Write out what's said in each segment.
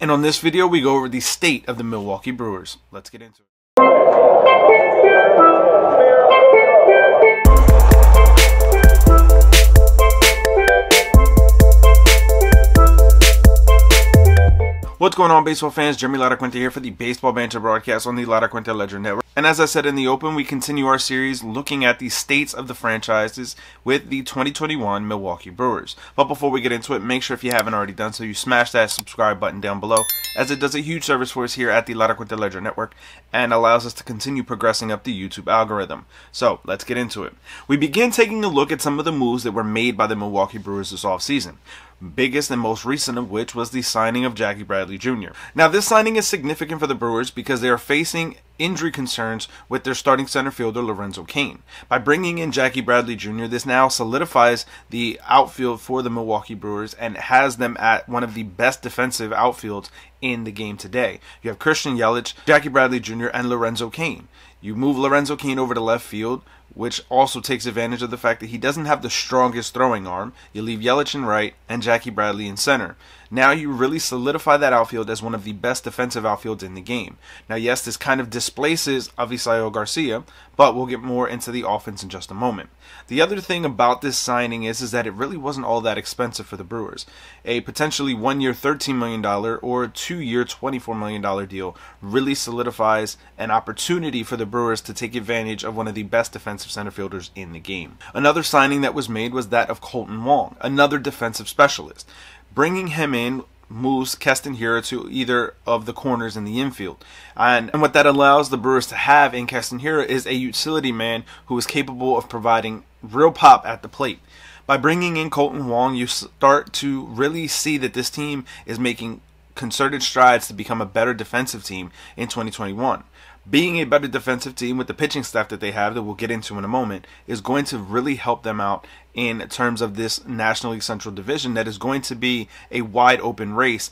And on this video, we go over the state of the Milwaukee Brewers. Let's get into it. What's going on, baseball fans? Jeremy LaDaQuinta here for the Baseball Banter broadcast on the LaDaQuinta Ledger Network. And as I said in the open, we continue our series looking at the states of the franchises with the 2021 Milwaukee Brewers. But before we get into it, make sure if you haven't already done so, you smash that subscribe button down below, as it does a huge service for us here at the La Cuarta Ledger Network and allows us to continue progressing up the YouTube algorithm. So let's get into it. We begin taking a look at some of the moves that were made by the Milwaukee Brewers this offseason biggest and most recent of which was the signing of Jackie Bradley Jr. Now, this signing is significant for the Brewers because they are facing injury concerns with their starting center fielder Lorenzo Kane. By bringing in Jackie Bradley Jr., this now solidifies the outfield for the Milwaukee Brewers and has them at one of the best defensive outfields in the game today. You have Christian Yelich, Jackie Bradley Jr., and Lorenzo Kane. You move Lorenzo Cain over to left field, which also takes advantage of the fact that he doesn't have the strongest throwing arm. You leave Yelich in right and Jackie Bradley in center. Now you really solidify that outfield as one of the best defensive outfields in the game. Now, yes, this kind of displaces Avisayo Garcia, but we'll get more into the offense in just a moment. The other thing about this signing is, is that it really wasn't all that expensive for the Brewers. A potentially one-year $13 million or two-year $24 million deal really solidifies an opportunity for the Brewers to take advantage of one of the best defensive center fielders in the game. Another signing that was made was that of Colton Wong, another defensive specialist. Bringing him in moves Keston Hira to either of the corners in the infield. And, and what that allows the Brewers to have in Keston Hira is a utility man who is capable of providing real pop at the plate. By bringing in Colton Wong, you start to really see that this team is making concerted strides to become a better defensive team in 2021 being a better defensive team with the pitching staff that they have, that we'll get into in a moment, is going to really help them out in terms of this National League Central division that is going to be a wide open race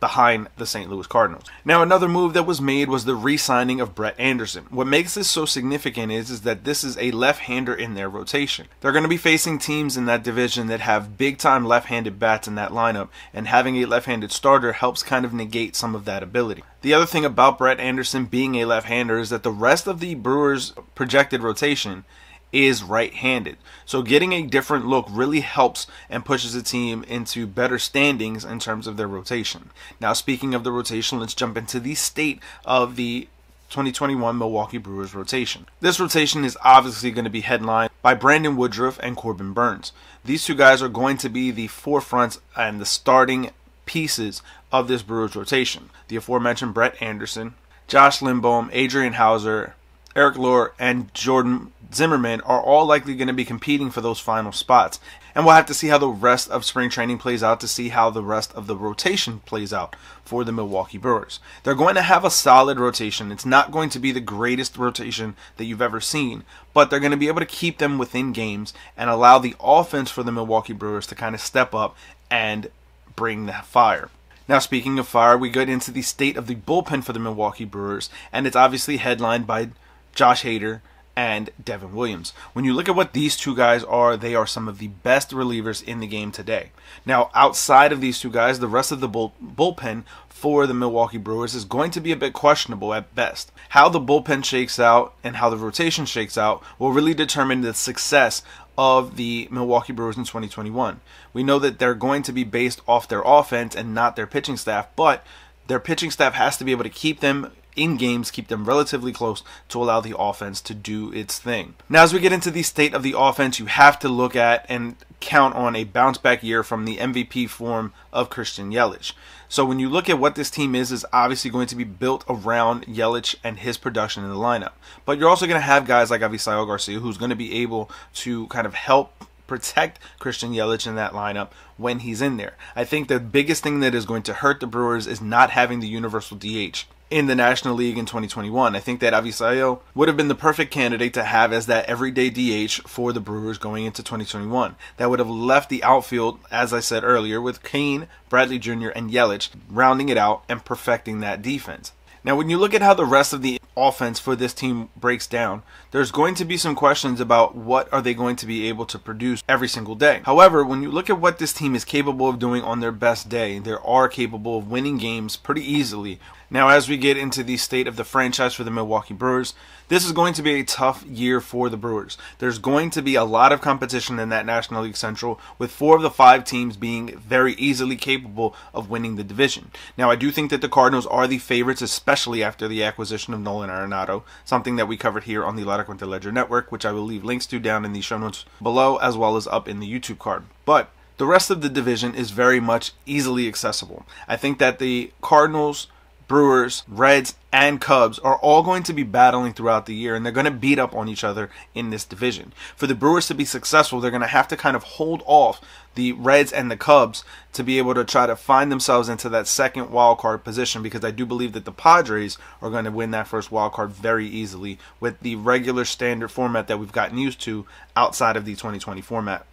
behind the St. Louis Cardinals. Now, another move that was made was the re-signing of Brett Anderson. What makes this so significant is, is that this is a left-hander in their rotation. They're going to be facing teams in that division that have big-time left-handed bats in that lineup, and having a left-handed starter helps kind of negate some of that ability. The other thing about Brett Anderson being a left-hander is that the rest of the Brewers' projected rotation is right handed. So getting a different look really helps and pushes the team into better standings in terms of their rotation. Now, speaking of the rotation, let's jump into the state of the 2021 Milwaukee Brewers rotation. This rotation is obviously going to be headlined by Brandon Woodruff and Corbin Burns. These two guys are going to be the forefronts and the starting pieces of this Brewers rotation. The aforementioned Brett Anderson, Josh Limbaum, Adrian Hauser, Eric Lohr, and Jordan Zimmerman are all likely going to be competing for those final spots. And we'll have to see how the rest of spring training plays out to see how the rest of the rotation plays out for the Milwaukee Brewers. They're going to have a solid rotation. It's not going to be the greatest rotation that you've ever seen, but they're going to be able to keep them within games and allow the offense for the Milwaukee Brewers to kind of step up and bring the fire. Now, speaking of fire, we get into the state of the bullpen for the Milwaukee Brewers, and it's obviously headlined by Josh Hader, and Devin Williams. When you look at what these two guys are, they are some of the best relievers in the game today. Now, outside of these two guys, the rest of the bull- bullpen for the Milwaukee Brewers is going to be a bit questionable at best. How the bullpen shakes out and how the rotation shakes out will really determine the success of the Milwaukee Brewers in 2021. We know that they're going to be based off their offense and not their pitching staff, but their pitching staff has to be able to keep them in games, keep them relatively close to allow the offense to do its thing. Now, as we get into the state of the offense, you have to look at and count on a bounce back year from the MVP form of Christian Yelich. So when you look at what this team is, is obviously going to be built around Yelich and his production in the lineup. But you're also going to have guys like Avisail Garcia who's going to be able to kind of help protect Christian Yelich in that lineup when he's in there. I think the biggest thing that is going to hurt the Brewers is not having the universal DH in the National League in 2021. I think that Avisayo would have been the perfect candidate to have as that everyday DH for the Brewers going into 2021. That would have left the outfield, as I said earlier, with Kane, Bradley Jr., and Yelich rounding it out and perfecting that defense. Now, when you look at how the rest of the offense for this team breaks down, there's going to be some questions about what are they going to be able to produce every single day. However, when you look at what this team is capable of doing on their best day, they are capable of winning games pretty easily. Now, as we get into the state of the franchise for the Milwaukee Brewers, this is going to be a tough year for the Brewers. There's going to be a lot of competition in that National League Central, with four of the five teams being very easily capable of winning the division. Now, I do think that the Cardinals are the favorites, especially after the acquisition of Nolan Franklin Arenado, something that we covered here on the La Quinta Ledger Network, which I will leave links to down in the show notes below as well as up in the YouTube card. But the rest of the division is very much easily accessible. I think that the Cardinals Brewers, Reds, and Cubs are all going to be battling throughout the year and they're going to beat up on each other in this division. For the Brewers to be successful, they're going to have to kind of hold off the Reds and the Cubs to be able to try to find themselves into that second wild card position because I do believe that the Padres are going to win that first wild card very easily with the regular standard format that we've gotten used to outside of the 2020 format,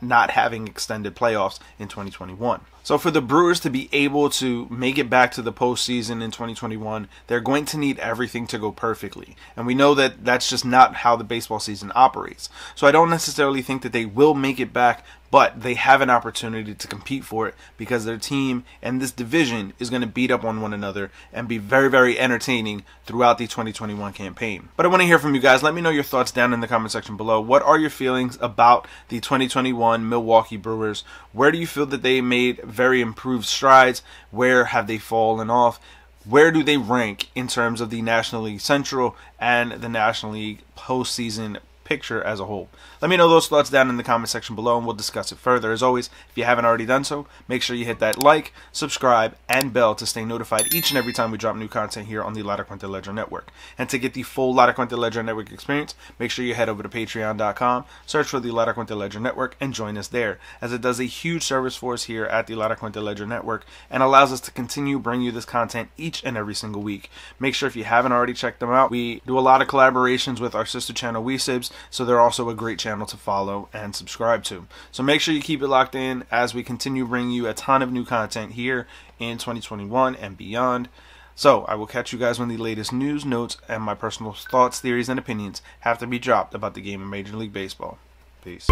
not having extended playoffs in 2021. So for the Brewers to be able to make it back to the postseason in 2021, they're going to need everything to go perfectly, and we know that that's just not how the baseball season operates. So I don't necessarily think that they will make it back, but they have an opportunity to compete for it because their team and this division is going to beat up on one another and be very, very entertaining throughout the 2021 campaign. But I want to hear from you guys. Let me know your thoughts down in the comment section below. What are your feelings about the 2021 Milwaukee Brewers? Where do you feel that they made very improved strides. Where have they fallen off? Where do they rank in terms of the National League Central and the National League postseason picture as a whole? Let me know those thoughts down in the comment section below and we'll discuss it further. As always, if you haven't already done so, make sure you hit that like, subscribe, and bell to stay notified each and every time we drop new content here on the La Cuenta Ledger Network. And to get the full La Cuenta Ledger Network experience, make sure you head over to patreon.com, search for the La Cuenta Ledger Network, and join us there, as it does a huge service for us here at the La Cuenta Ledger Network and allows us to continue bringing you this content each and every single week. Make sure if you haven't already checked them out, we do a lot of collaborations with our sister channel WeSibs, so they're also a great channel to follow and subscribe to. So make sure you keep it locked in as we continue bringing you a ton of new content here in 2021 and beyond. So I will catch you guys when the latest news, notes, and my personal thoughts, theories, and opinions have to be dropped about the game of Major League Baseball. Peace.